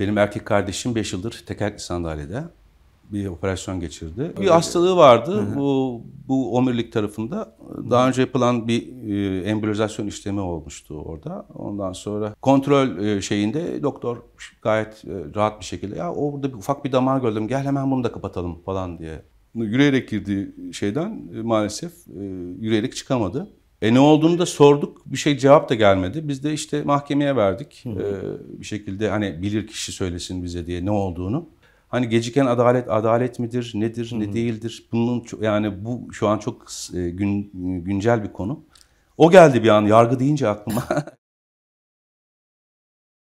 Benim erkek kardeşim 5 yıldır tekerlekli sandalyede bir operasyon geçirdi. Öyle bir Öyle hastalığı vardı. Hı-hı. Bu bu omurilik tarafında daha önce yapılan bir e, embolizasyon işlemi olmuştu orada. Ondan sonra kontrol e, şeyinde doktor gayet e, rahat bir şekilde ya orada bir ufak bir damar gördüm. Gel hemen bunu da kapatalım falan diye. Yürüyerek girdiği şeyden e, maalesef e, yürüyerek çıkamadı. E ne olduğunu da sorduk. Bir şey cevap da gelmedi. Biz de işte mahkemeye verdik. Hı. Ee, bir şekilde hani bilir kişi söylesin bize diye ne olduğunu. Hani geciken adalet adalet midir, nedir, Hı. ne değildir? Bunun yani bu şu an çok e, gün, güncel bir konu. O geldi bir an yargı deyince aklıma.